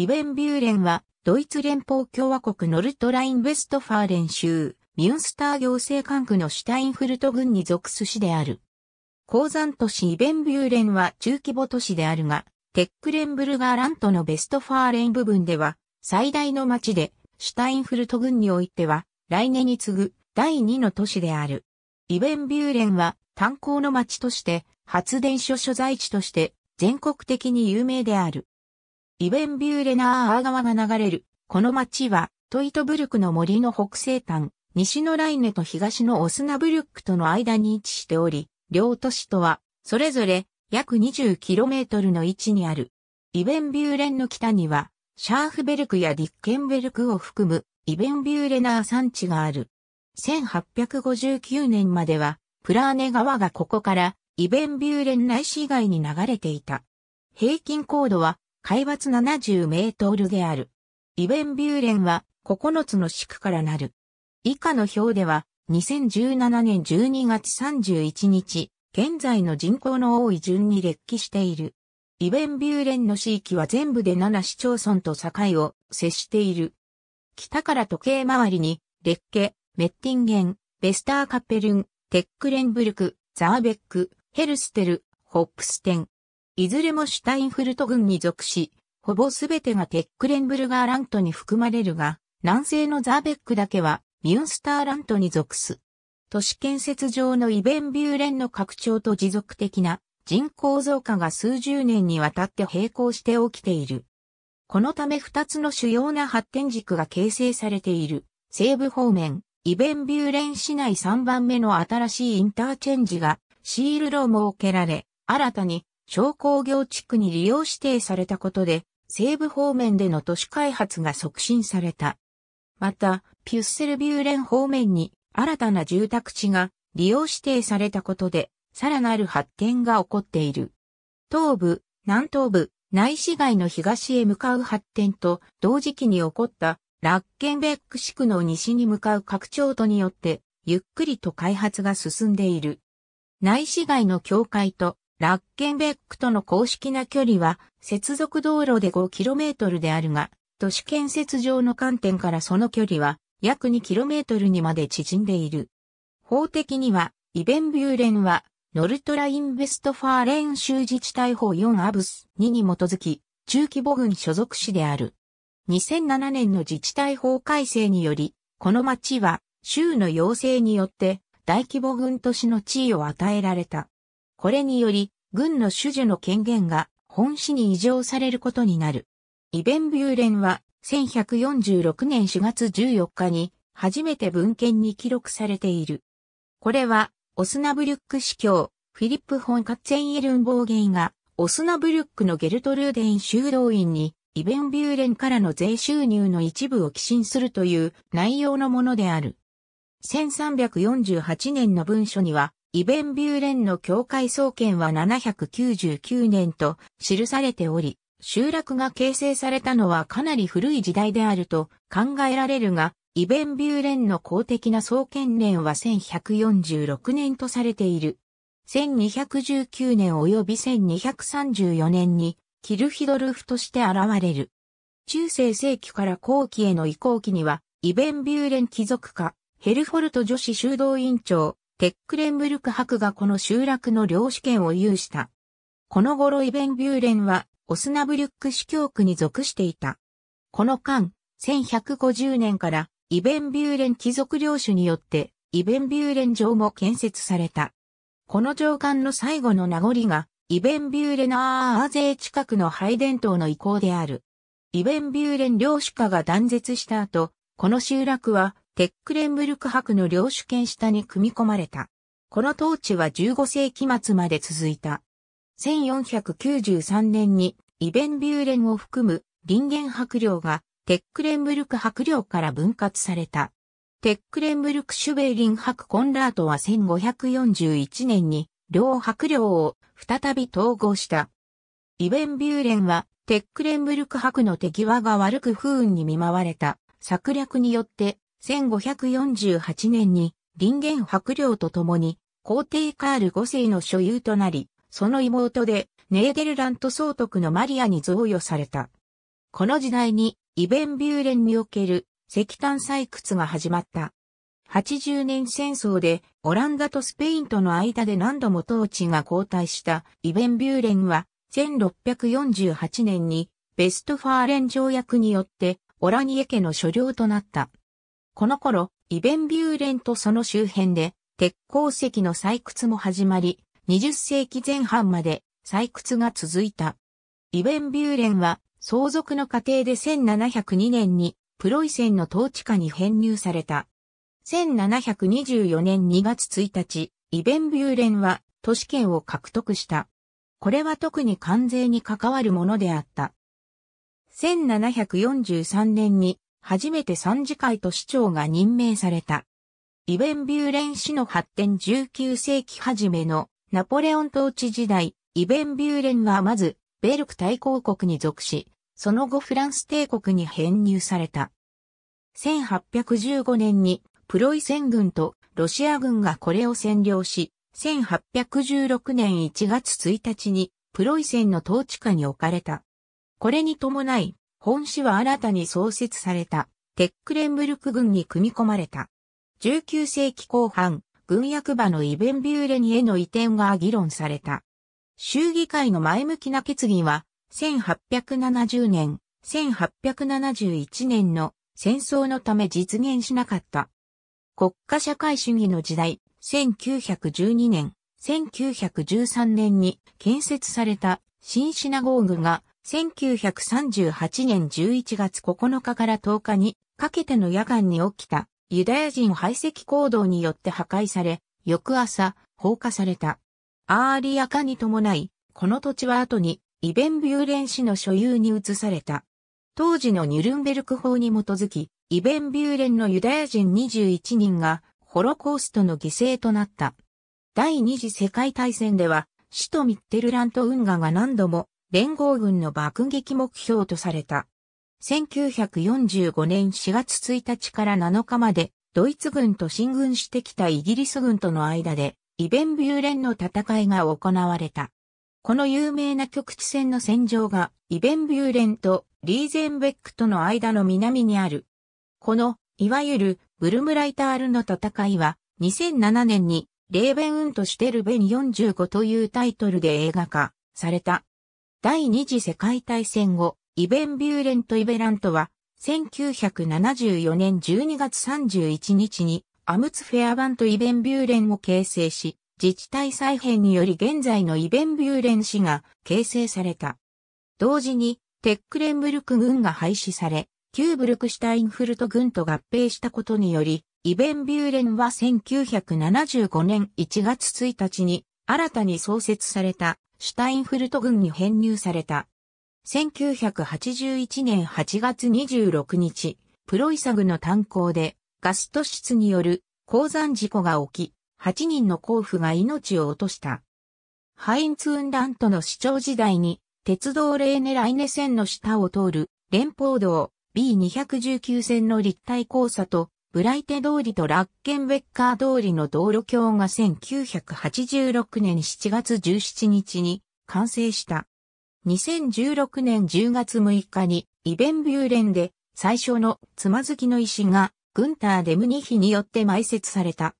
イベンビューレンは、ドイツ連邦共和国ノルトライン・ベストファーレン州、ミュンスター行政管区のシュタインフルト郡に属す市である。鉱山都市イベンビューレンは中規模都市であるが、テックレンブルガーラントのベストファーレン部分では、最大の町で、シュタインフルト郡においては、来年に次ぐ第2の都市である。イベンビューレンは炭鉱の町として、発電所所在地として、全国的に有名である。イベンビューレナーアー川が流れる。この町は、トイトブルクの森の北西端、西のライネと東のオスナブルックとの間に位置しており、両都市とは、それぞれ約 20km の位置にある。イベンビューレンの北には、シャーフベルクやディッケンベルクを含むイベンビューレナー山地がある。1859年までは、プラーネ川がここからイベンビューレン内市以外に流れていた。平均高度は海抜70メートルである。イベンビューレンは9つの地区からなる。以下の表では、2017年12月31日、現在の人口の多い順に列記している。イベンビューレンの地域は全部で7市町村と境を接している。北から時計回りに、レッケ、メッティンゲン、ベスターカッペルン、テックレンブルク、ザーベック、ヘルステル、ホップステン、いずれもシュタインフルト郡に属し、ほぼすべてがテックレンブルガーラントに含まれるが、南西のザーベックだけはミュンスターラントに属す。都市建設上のイベンビューレンの拡張と持続的な人口増加が数十年にわたって並行して起きている。このため二つの主要な発展軸が形成されている。西部方面、イベンビューレン市内3番目の新しいインターチェンジがシールドを設けられ、新たに商工業地区に利用指定されたことで、西部方面での都市開発が促進された。また、ピュッセルビューレン方面に新たな住宅地が利用指定されたことで、さらなる発展が起こっている。東部、南東部、内市街の東へ向かう発展と同時期に起こったラッケンベック地区の西に向かう拡張とによってゆっくりと開発が進んでいる。内市街の境界とラッケンベックとの公式な距離は接続道路で 5km であるが、都市建設上の観点からその距離は約 2km にまで縮んでいる。法的には、イベンビューレンは、ノルトラインベストファーレン州自治体法4アブス2に基づき、中規模軍所属市である。2007年の自治体法改正により、この町は州の要請によって大規模軍都市の地位を与えられた。これにより、軍の主樹の権限が本市に移譲されることになる。イベンビューレンは、1146年4月14日に、初めて文献に記録されている。これは、オスナブリュック司教、フィリップ・ホン・カッツェン・エルンボーゲイが、オスナブリュックのゲルトルーデン修道院に、イベンビューレンからの税収入の一部を寄進するという内容のものである。1348年の文書には、イベンビューレンの教会創建は799年と記されており、集落が形成されたのはかなり古い時代であると考えられるが、イベンビューレンの公的な創建年は1146年とされている。1219年及び1234年にキルヒドルフとして現れる。中世世紀から後期への移行期には、イベンビューレン貴族家、ヘルフォルト女子修道院長、テックレンブルク博がこの集落の領主権を有した。この頃イベンビューレンは、オスナブリュック司教区に属していた。この間、1150年から、イベンビューレン貴族領主によって、イベンビューレン城も建設された。この城間の最後の名残が、イベンビューレアーゼー近くの拝殿島の遺構である。イベンビューレン領主家が断絶した後、この集落はテックレンブルク博の領主権下に組み込まれた。この統治は15世紀末まで続いた。1493年にイベンビューレンを含む林間博領がテックレンブルク博領から分割された。テックレンブルクシュベーリン博コンラートは1541年に両博領を再び統合した。イベンビューレンはテックレンブルク博の手際が悪く不運に見舞われた策略によって1548年に林元伯領と共に皇帝カール5世の所有となり、その妹でネーデルラント総督のマリアに贈与された。この時代にイベンビューレンにおける石炭採掘が始まった。80年戦争でオランダとスペインとの間で何度も統治が交代したイベンビューレンは1648年にベストファーレン条約によってオラニエ家の所領となった。この頃、イベンビューレンとその周辺で、鉄鉱石の採掘も始まり、20世紀前半まで採掘が続いた。イベンビューレンは相続の過程で1702年にプロイセンの統治下に編入された。1724年2月1日、イベンビューレンは都市圏を獲得した。これは特に関税に関わるものであった。1743年に初めて参事会と市長が任命された。イベンビューレン市の発展19世紀初めのナポレオン統治時代、イベンビューレンはまず、ベルク大公国に属し、その後フランス帝国に編入された。1815年にプロイセン軍とロシア軍がこれを占領し、1816年1月1日にプロイセンの統治下に置かれた。これに伴い、本市は新たに創設された、テックレンブルク軍に組み込まれた。19世紀後半、軍役場のイベンビューレニへの移転が議論された。州議会の前向きな決議は、1870年、1871年の戦争のため実現しなかった。国家社会主義の時代、1912年、1913年に建設された新シナゴーグが1938年11月9日から10日にかけての夜間に起きたユダヤ人排斥行動によって破壊され、翌朝放火された。アーリア化に伴い、この土地は後にイベンビューレン市の所有に移された。当時のニュルンベルク法に基づき、イベンビューレンのユダヤ人21人がホロコーストの犠牲となった。第二次世界大戦では、首都ミッテルラント運河が何度も連合軍の爆撃目標とされた。1945年4月1日から7日まで、ドイツ軍と進軍してきたイギリス軍との間で、イベンビューレンの戦いが行われた。この有名な局地戦の戦場が、イベンビューレンとリーゼンベックとの間の南にある。この、いわゆる、ブルムライタールの戦いは、2007年に、レーベンウントシュテルベン45というタイトルで映画化された。第二次世界大戦後、イベンビューレンとイベラントは、1974年12月31日に、アムツフェアバント・イベンビューレンを形成し、自治体再編により現在のイベンビューレン市が形成された。同時に、テックレンブルク軍が廃止され、旧ブルクシュタインフルト軍と合併したことにより、イベンビューレンは1975年1月1日に新たに創設されたシュタインフルト軍に編入された。1981年8月26日、プロイサグの炭鉱でガスト室による鉱山事故が起き、8人の甲府が命を落とした。ハインツーンラントの市長時代に、鉄道レーネライネ線の下を通る連邦道 B219 線の立体交差とブライテ通りとラッケンベッカー通りの道路橋が1986年7月17日に完成した。2016年10月6日にイベンビューレンで最初のつまずきの石がグンター・デムニヒによって埋設された。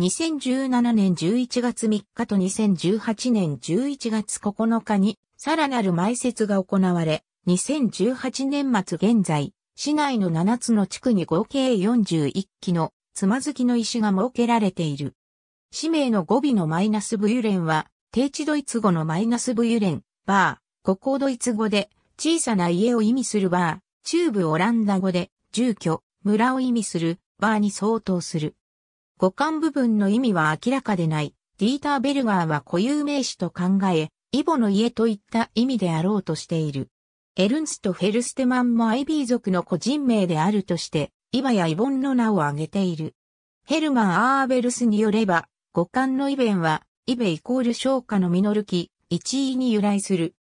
2017年11月3日と2018年11月9日にさらなる埋設が行われ、2018年末現在、市内の7つの地区に合計41基のつまずきの石が設けられている。氏名の語尾のマイナスブユレンは、低地ドイツ語のマイナスブユレン、バー、古高ドイツ語で、小さな家を意味するバー、中部オランダ語で、住居、村を意味する、バーに相当する。五感部分の意味は明らかでない。ディーター・ベルガーは固有名詞と考え、イボの家といった意味であろうとしている。エルンスト・フェルステマンもアイビー族の個人名であるとして、イやイボンの名を挙げている。ヘルマン・アーベルスによれば、五感のイベンは、イベイコール昇華の実る木、一位に由来する。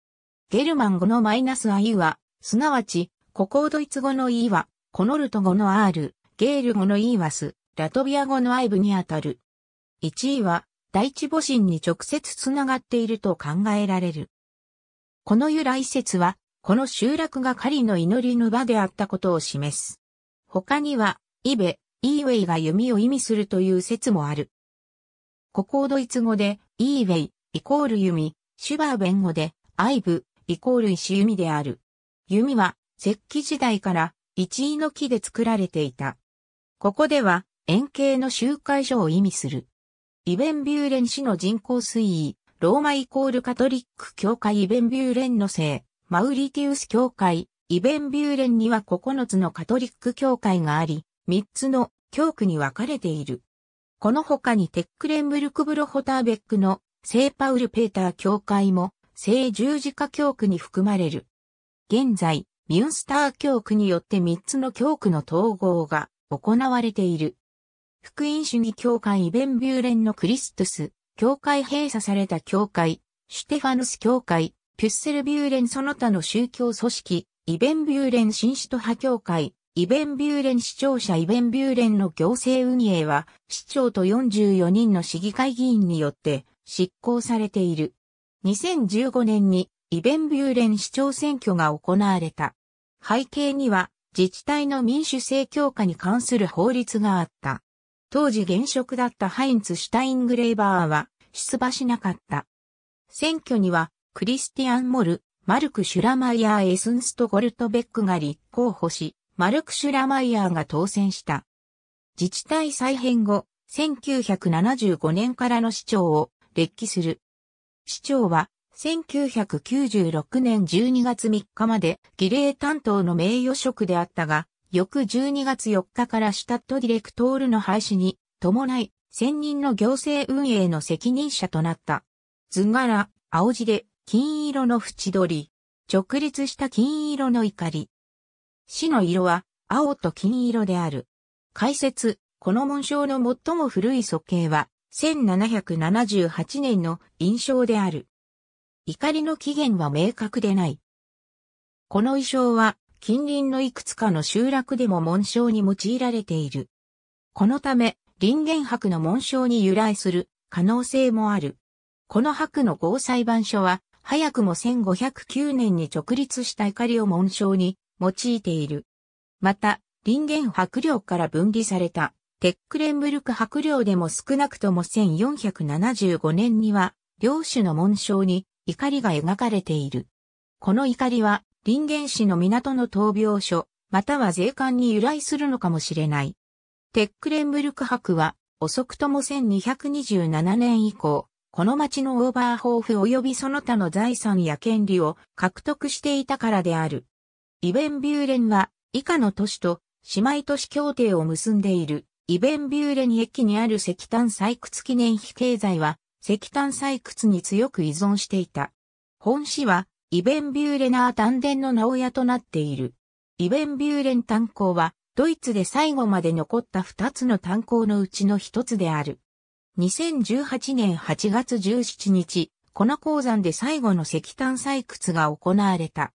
ゲルマン語のマイナスアイは、すなわち、古高ドイツ語のイは、コノルト語のアール、ゲール語のイはス、ラトビア語のアイブにあたる。一位は、第一母神に直接つながっていると考えられる。この由来説は、この集落が狩りの祈りの場であったことを示す。他には、イベ、イーウェイが弓を意味するという説もある。こをドイツ語で、イーウェイ、イコール弓、シュバーベン語で、アイブ、イコール石弓である。弓は、石器時代から、一位の木で作られていた。ここでは、円形の集会所を意味する。イベンビューレン市の人口推移、ローマイコールカトリック教会イベンビューレンの聖、マウリティウス教会、イベンビューレンには9つのカトリック教会があり、3つの教区に分かれている。この他にテックレンブルクブロホターベックの聖パウルペーター教会も聖十字架教区に含まれる。現在、ミュンスター教区によって3つの教区の統合が行われている。福音主義教会イベンビューレンのクリストス、教会閉鎖された教会、シュテファヌス教会、ピュッセルビューレンその他の宗教組織、イベンビューレン新首都派協会、イベンビューレン市庁舎イベンビューレンの行政運営は、市長と44人の市議会議員によって執行されている。2015年にイベンビューレン市長選挙が行われた。背景には、自治体の民主性強化に関する法律があった。当時現職だったハインツ・シュタイングレーバーは出馬しなかった。選挙にはクリスティアン・モル、マルク・シュラマイヤー・エスンスト・ゴルトベックが立候補し、マルク・シュラマイヤーが当選した。自治体再編後、1975年からの市長を列記する。市長は、1996年12月3日まで儀礼担当の名誉職であったが、翌12月4日からシュタットディレクトールの廃止に伴い、専任の行政運営の責任者となった。図柄、青字で、金色の縁取り、直立した金色の怒り。死の色は青と金色である。解説、この紋章の最も古い素形は、1778年の印象である。怒りの起源は明確でない。この衣装は、近隣のいくつかの集落でも紋章に用いられている。このため、林玄白の紋章に由来する可能性もある。この白の合裁判所は、早くも1509年に直立した怒りを紋章に用いている。また、林玄伯領から分離された、テックレンブルク伯領でも少なくとも1475年には、領主の紋章に怒りが描かれている。この怒りは、林玄氏の港の闘病所、または税関に由来するのかもしれない。テックレンブルク伯は、遅くとも1227年以降、この町のオーバーホーフ及びその他の財産や権利を獲得していたからである。イベンビューレンは以下の都市と姉妹都市協定を結んでいる。イベンビューレン駅にある石炭採掘記念碑経済は石炭採掘に強く依存していた。本市はイベンビューレナー丹田の名親となっている。イベンビューレン炭鉱はドイツで最後まで残った二つの炭鉱のうちの一つである。2018年8月17日、この鉱山で最後の石炭採掘が行われた。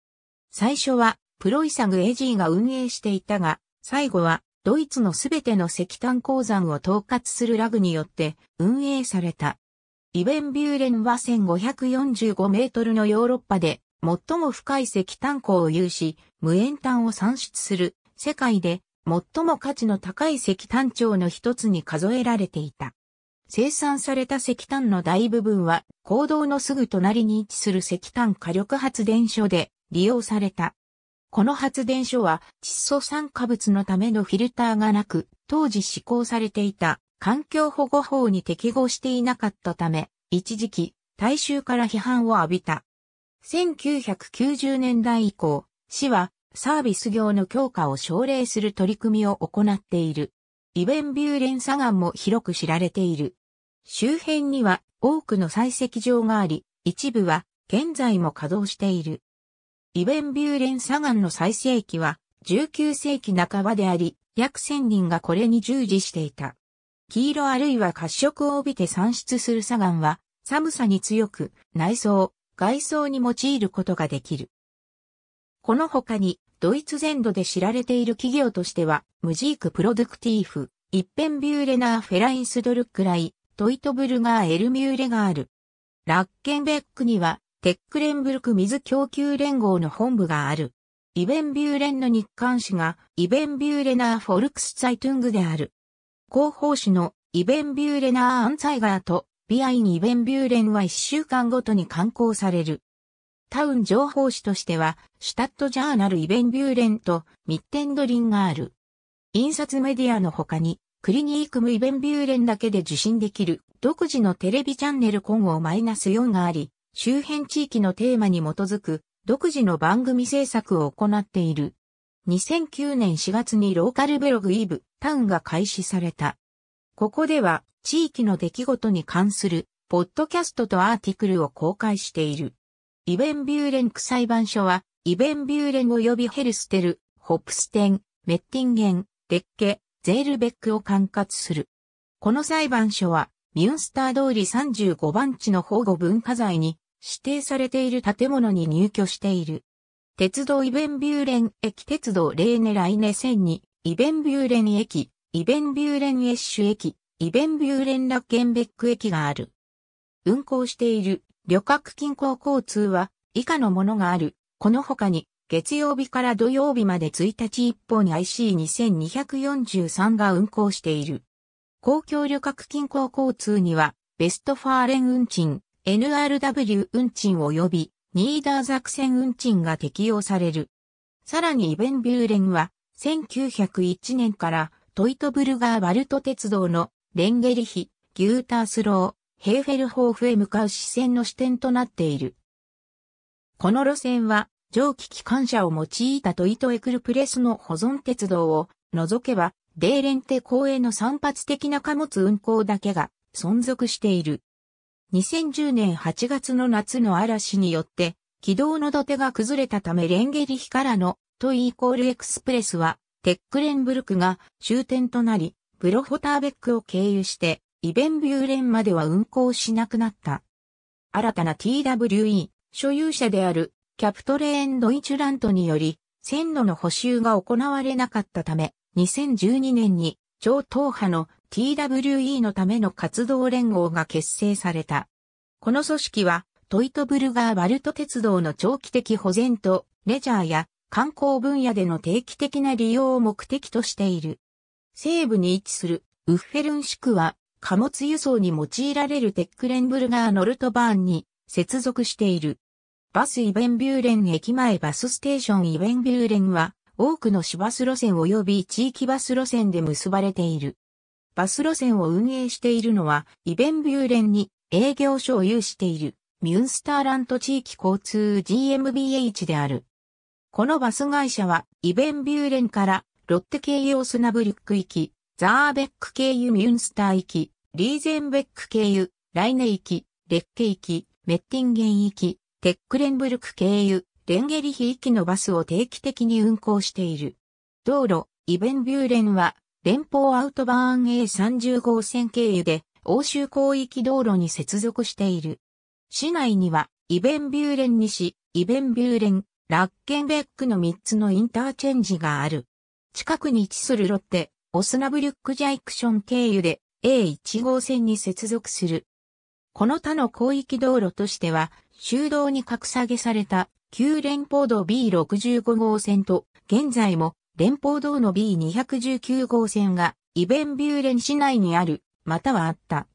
最初はプロイサグエジーが運営していたが、最後はドイツのすべての石炭鉱山を統括するラグによって運営された。イベンビューレンは1545メートルのヨーロッパで最も深い石炭鉱を有し、無塩炭を産出する世界で最も価値の高い石炭町の一つに数えられていた。生産された石炭の大部分は、坑道のすぐ隣に位置する石炭火力発電所で利用された。この発電所は窒素酸化物のためのフィルターがなく、当時施行されていた環境保護法に適合していなかったため、一時期、大衆から批判を浴びた。1990年代以降、市はサービス業の強化を奨励する取り組みを行っている。イベンビューレン砂岩も広く知られている。周辺には多くの採石場があり、一部は現在も稼働している。イベンビューレン砂岩の最盛期は19世紀半ばであり、約1000人がこれに従事していた。黄色あるいは褐色を帯びて産出する砂岩は、寒さに強く、内装、外装に用いることができる。この他に、ドイツ全土で知られている企業としては、ムジークプロドクティーフ、一辺ビューレナーフェラインスドルックライ、トイトブルガーエルミューレがある。ラッケンベックには、テックレンブルク水供給連合の本部がある。イベンビューレンの日刊誌が、イベンビューレナーフォルクスザ・イトゥングである。広報誌のイベンビューレナーアンサイガーと、ビアインイベンビューレンは一週間ごとに刊行される。タウン情報誌としては、シュタットジャーナルイベンビューレンとミッテンドリンがある。印刷メディアの他に、クリニークムイベンビューレンだけで受信できる独自のテレビチャンネル今後マイナス4があり、周辺地域のテーマに基づく独自の番組制作を行っている。2009年4月にローカルブログイブタウンが開始された。ここでは地域の出来事に関するポッドキャストとアーティクルを公開している。イベンビューレン区裁判所は、イベンビューレン及びヘルステル、ホプステン、メッティンゲン、デッケ、ゼールベックを管轄する。この裁判所は、ミュンスター通り35番地の保護文化財に指定されている建物に入居している。鉄道イベンビューレン駅鉄道レーネライネ線に、イベンビューレン駅、イベンビューレンエッシュ駅、イベンビューレンラッケンベック駅がある。運行している旅客近郊交通は以下のものがある。この他に月曜日から土曜日まで1日一方に IC2243 が運行している。公共旅客近郊交通にはベストファーレン運賃、NRW 運賃及びニーダーザクセン運賃が適用される。さらにイベンビューレンは1901年からトイトブルガーバルト鉄道のレンゲリヒ、ギュータースロー、ヘーフェルホーフへ向かう視線の視点となっている。この路線は、蒸気機関車を用いたトイトエクルプレスの保存鉄道を除けば、デーレンテ公営の散発的な貨物運行だけが存続している。2010年8月の夏の嵐によって、軌道の土手が崩れたためレンゲリヒからのトイイコールエクスプレスは、テックレンブルクが終点となり、ブロホターベックを経由してイベンビューレンまでは運行しなくなった。新たな TWE 所有者であるキャプトレーンドイチュラントにより線路の補修が行われなかったため2012年に超党派の TWE のための活動連合が結成された。この組織はトイトブルガーバルト鉄道の長期的保全とレジャーや観光分野での定期的な利用を目的としている。西部に位置するウッフェルンシクは貨物輸送に用いられるテックレンブルガーノルトバーンに接続している。バスイベンビューレン駅前バスステーションイベンビューレンは多くの市バス路線及び地域バス路線で結ばれている。バス路線を運営しているのはイベンビューレンに営業所を有しているミュンスターラント地域交通 GMBH である。このバス会社はイベンビューレンからロッテ経由オスナブリック行き、ザーベック経由ミュンスター行き、リーゼンベック経由、ライネ行き、レッケ行き、メッティンゲン行き、テックレンブルク経由、レンゲリヒ行きのバスを定期的に運行している。道路、イベンビューレンは、連邦アウトバーン A30 号線経由で、欧州広域道路に接続している。市内には、イベンビューレン西、イベンビューレン、ラッケンベックの3つのインターチェンジがある。近くに位置するロッテ、オスナブリュックジャイクション経由で、A1 号線に接続する。この他の広域道路としては、修道に格下げされた旧連邦道 B65 号線と、現在も連邦道の B219 号線がイベンビューレン市内にある、またはあった。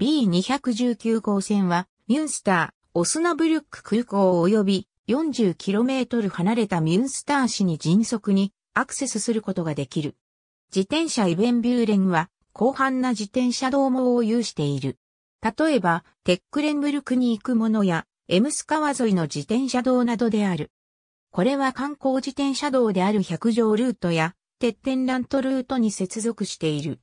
B219 号線は、ミュンスター、オスナブルック空港及び 40km 離れたミュンスター市に迅速にアクセスすることができる。自転車イベンビューレンは広範な自転車道網を有している。例えば、テックレンブルクに行くものや、エムス川沿いの自転車道などである。これは観光自転車道である百条ルートや、鉄天ラントルートに接続している。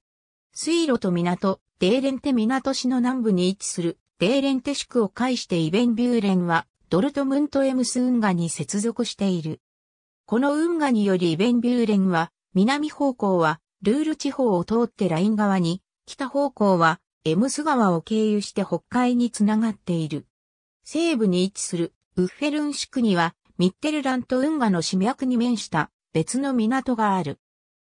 水路と港、デーレンテ港市の南部に位置する、デーレンテ宿を介してイベンビューレンは、ドルトムントエムス運河に接続している。この運河によりイベンビューレンは、南方向はルール地方を通ってライン側に、北方向はエムス川を経由して北海につながっている。西部に位置するウッフェルンシ区には、ミッテルラント運河の市脈に面した別の港がある。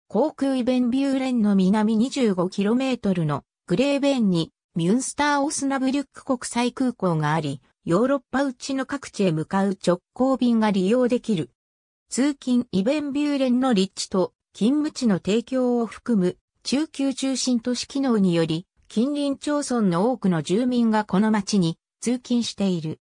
航空イベンビューレンの南 25km のグレーベーンにミュンスター・オスナブリュック国際空港があり、ヨーロッパうちの各地へ向かう直行便が利用できる。通勤イベンビューレンの立地と勤務地の提供を含む中級中心都市機能により、近隣町村の多くの住民がこの町に通勤している。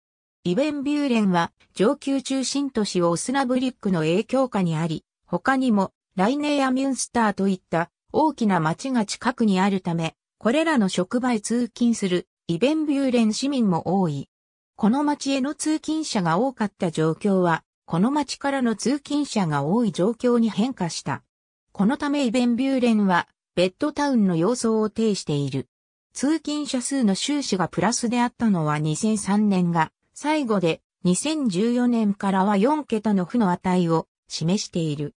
イベンビューレンは上級中心都市オスナブリックの影響下にあり、他にもライネーやミュンスターといった大きな町が近くにあるため、これらの職場へ通勤するイベンビューレン市民も多い。この町への通勤者が多かった状況は、この町からの通勤者が多い状況に変化した。このためイベンビューレンは、ベッドタウンの様相を呈している。通勤者数の収支がプラスであったのは2003年が最後で2014年からは4桁の負の値を示している。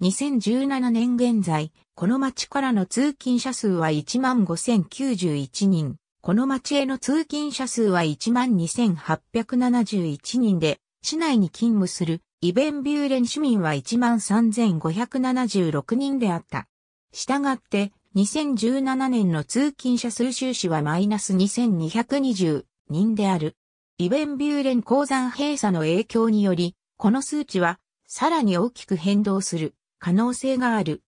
2017年現在、この町からの通勤者数は15,091人、この町への通勤者数は12,871人で、市内に勤務するイベンビューレン市民は13,576人であった。したがって、2017年の通勤者数収支はマイナス2220人である。イベンビューレン鉱山閉鎖の影響により、この数値はさらに大きく変動する可能性がある。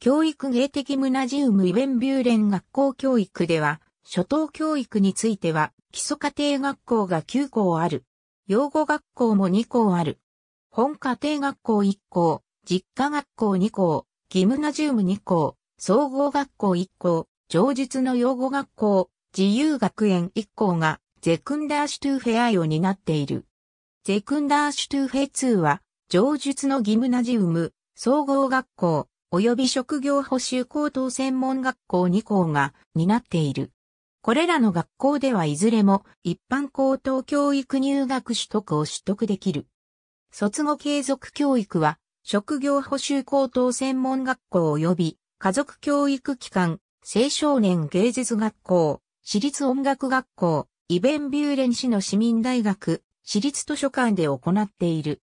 教育芸的ムナジウムイベンビューレン学校教育では、初等教育については基礎家庭学校が9校ある。養護学校も2校ある。本家庭学校1校、実家学校2校、ギムナジウム2校、総合学校1校、上述の養護学校、自由学園1校が、ゼクンダーシュトゥーフェアイを担っている。ゼクンダーシュトゥーフェ2は、上述のギムナジウム、総合学校、及び職業補修高等専門学校2校が担っている。これらの学校ではいずれも一般高等教育入学取得を取得できる。卒後継続教育は、職業補修高等専門学校及び、家族教育機関、青少年芸術学校、私立音楽学校、イベンビューレン市の市民大学、私立図書館で行っている。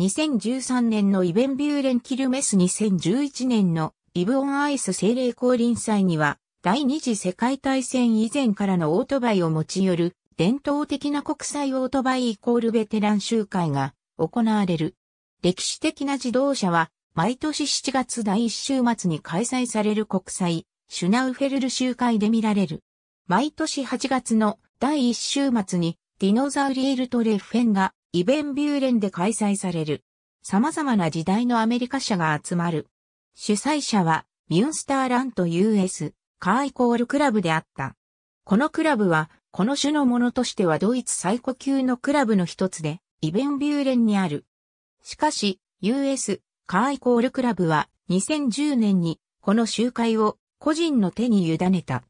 2013年のイベンビューレンキルメス2011年のイブオンアイス精霊降臨祭には、第二次世界大戦以前からのオートバイを持ち寄る、伝統的な国際オートバイイコールベテラン集会が行われる。歴史的な自動車は、毎年7月第1週末に開催される国際、シュナウフェルル集会で見られる。毎年8月の第1週末に、ディノザウリエルトレフェンが、イベンビューレンで開催される。様々な時代のアメリカ社が集まる。主催者は、ミュンスターラント US、カーイコールクラブであった。このクラブは、この種のものとしてはドイツ最古級のクラブの一つで、イベンビューレンにある。しかし、US カーイコールクラブは2010年にこの集会を個人の手に委ねた。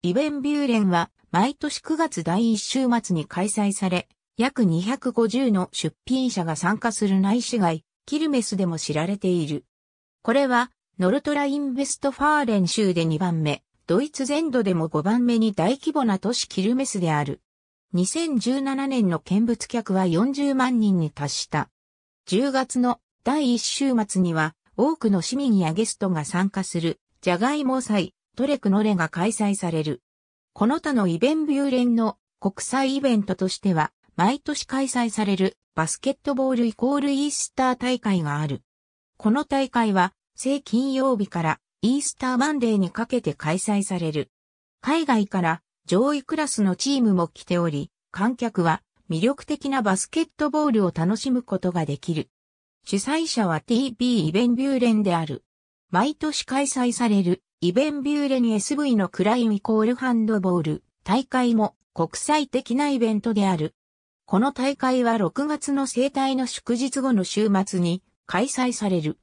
イベンビューレンは毎年9月第1週末に開催され、約250の出品者が参加する内市街、キルメスでも知られている。これは、ノルトラインベストファーレン州で2番目、ドイツ全土でも5番目に大規模な都市キルメスである。2017年の見物客は40万人に達した。10月の第1週末には多くの市民やゲストが参加するジャガイモ祭トレクノレが開催される。この他のイベンビュー連の国際イベントとしては毎年開催されるバスケットボールイコールイースター大会がある。この大会は正金曜日からイースターマンデーにかけて開催される。海外から上位クラスのチームも来ており、観客は魅力的なバスケットボールを楽しむことができる。主催者は TB イベンビューレンである。毎年開催されるイベンビューレン SV のクライミコールハンドボール大会も国際的なイベントである。この大会は6月の生体の祝日後の週末に開催される。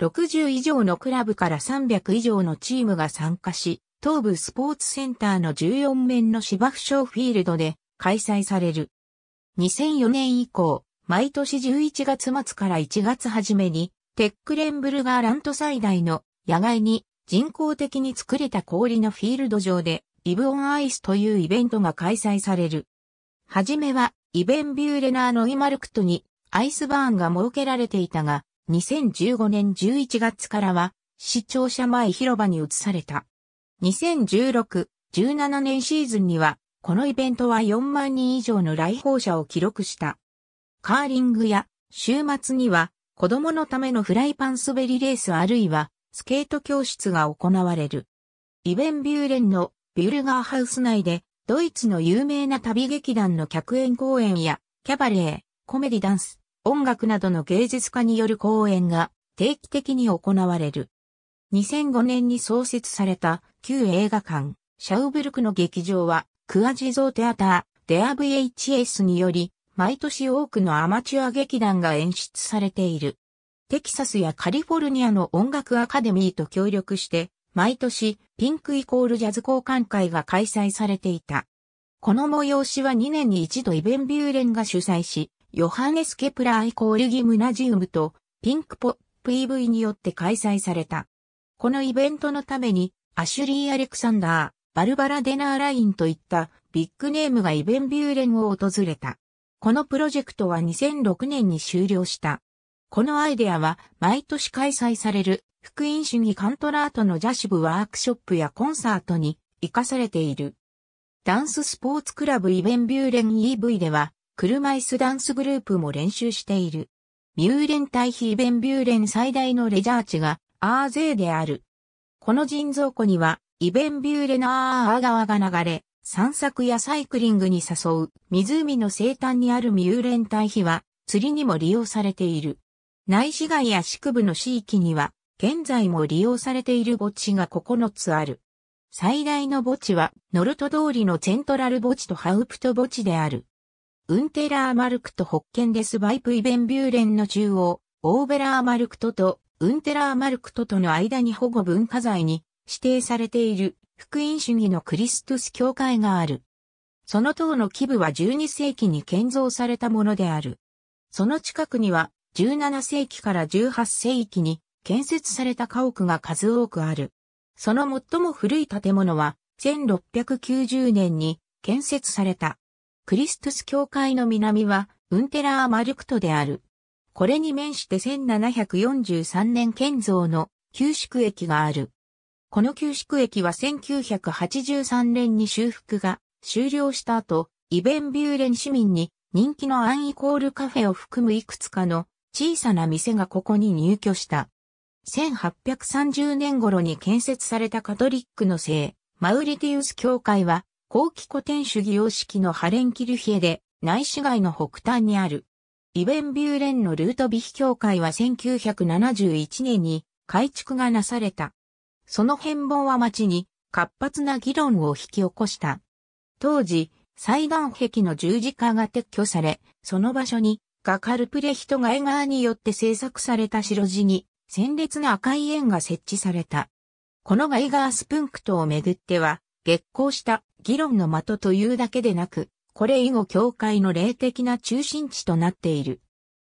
60以上のクラブから300以上のチームが参加し、東部スポーツセンターの14面の芝生小フィールドで開催される。2004年以降、毎年11月末から1月初めに、テックレンブルガーラント最大の野外に人工的に作れた氷のフィールド上で、イブオンアイスというイベントが開催される。はじめは、イベンビューレナーのイマルクトにアイスバーンが設けられていたが、2015年11月からは、視聴者前広場に移された。2016、17年シーズンには、このイベントは4万人以上の来訪者を記録した。カーリングや、週末には、子供のためのフライパン滑りレースあるいは、スケート教室が行われる。イベンビューレンのビュルガーハウス内で、ドイツの有名な旅劇団の客演公演や、キャバレー、コメディダンス、音楽などの芸術家による公演が定期的に行われる。2005年に創設された旧映画館、シャウブルクの劇場は、クア地蔵テアター、デア VHS により、毎年多くのアマチュア劇団が演出されている。テキサスやカリフォルニアの音楽アカデミーと協力して、毎年ピンクイコールジャズ交換会が開催されていた。この催しは2年に一度イベンビューレンが主催し、ヨハネス・ケプラーイコールギムナジウムとピンクポップ EV によって開催された。このイベントのために、アシュリー・アレクサンダー、バルバラ・デナー・ラインといったビッグネームがイベンビューレンを訪れた。このプロジェクトは2006年に終了した。このアイデアは毎年開催される福音主義カントラートのジャシブワークショップやコンサートに活かされている。ダンススポーツクラブイベンビューレン EV では車椅子ダンスグループも練習している。ミューレン対比イベンビューレン最大のレジャー地がアーゼーである。この人造湖には、イベンビューレナーアー川が流れ、散策やサイクリングに誘う湖の西端にあるミューレン大碑は釣りにも利用されている。内市街や市区部の地域には現在も利用されている墓地が9つある。最大の墓地はノルト通りのセントラル墓地とハウプト墓地である。ウンテラーマルクトホッケンデスバイプイベンビューレンの中央、オーベラーマルクトとウンテラーマルクトとの間に保護文化財に指定されている福音主義のクリストゥス教会がある。その塔の基部は12世紀に建造されたものである。その近くには17世紀から18世紀に建設された家屋が数多くある。その最も古い建物は1690年に建設された。クリストゥス教会の南はウンテラーマルクトである。これに面して1743年建造の旧宿駅がある。この旧宿駅は1983年に修復が終了した後、イベンビューレン市民に人気のアンイコールカフェを含むいくつかの小さな店がここに入居した。1830年頃に建設されたカトリックの聖、マウリティウス教会は、後期古典主義様式のハレンキルヒエで、内市街の北端にある。イベンビューレンのルートビヒ教会は1971年に改築がなされた。その変貌は町に活発な議論を引き起こした。当時、祭壇壁の十字架が撤去され、その場所にガカルプレヒトガエガーによって制作された白地に鮮烈な赤い円が設置された。このガイガースプンクトをめぐっては、激光した議論の的というだけでなく、これ以後教会の霊的な中心地となっている。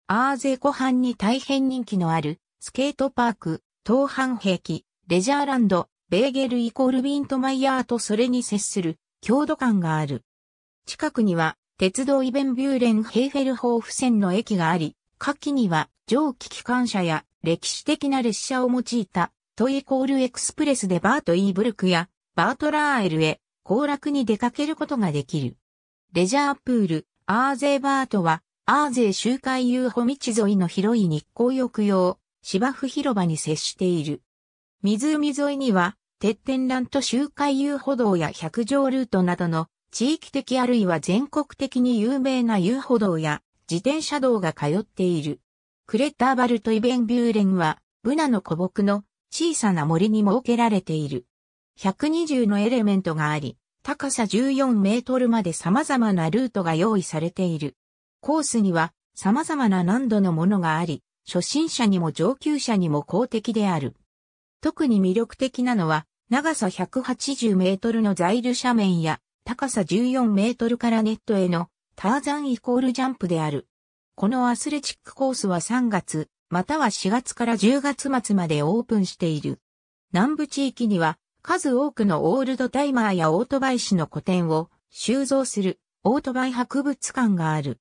アーゼ湖畔に大変人気のある、スケートパーク、東半壁、レジャーランド、ベーゲルイコールビントマイヤーとそれに接する、郷土感がある。近くには、鉄道イベンビューレンヘーフェルホーフ線の駅があり、下記には蒸気機関車や歴史的な列車を用いたトイコールエクスプレスでバートイーブルクやバートラーエルへ行楽に出かけることができる。レジャープール、アーゼーバートは、アーゼー周回遊歩道沿いの広い日光浴用、芝生広場に接している。湖沿いには、鉄天ンと周回遊歩道や百条ルートなどの地域的あるいは全国的に有名な遊歩道や自転車道が通っている。クレッターバルトイベンビューレンは、ブナの古木の小さな森に設けられている。120のエレメントがあり、高さ14メートルまで様々なルートが用意されている。コースには様々な難度のものがあり、初心者にも上級者にも公的である。特に魅力的なのは、長さ180メートルの在留斜面や、高さ14メートルからネットへのターザンイコールジャンプである。このアスレチックコースは3月、または4月から10月末までオープンしている。南部地域には数多くのオールドタイマーやオートバイ史の古典を収蔵するオートバイ博物館がある。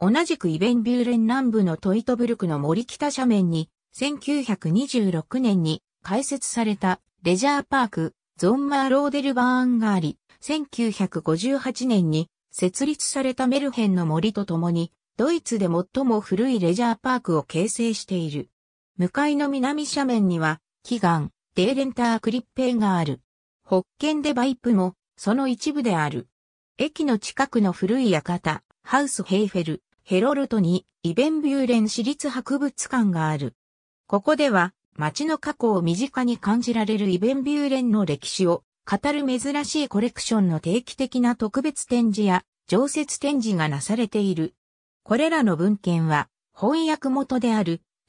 同じくイベンビューレン南部のトイトブルクの森北斜面に1926年に開設されたレジャーパークゾンマーローデルバーンがあり、1958年に設立されたメルヘンの森とともにドイツで最も古いレジャーパークを形成している。向かいの南斜面には、祈願、デーレンタークリッペーがある。北県でバイプも、その一部である。駅の近くの古い館、ハウスヘイフェル、ヘロルトに、イベンビューレン市立博物館がある。ここでは、街の過去を身近に感じられるイベンビューレンの歴史を語る珍しいコレクションの定期的な特別展示や常設展示がなされている。これらの文献は翻訳元である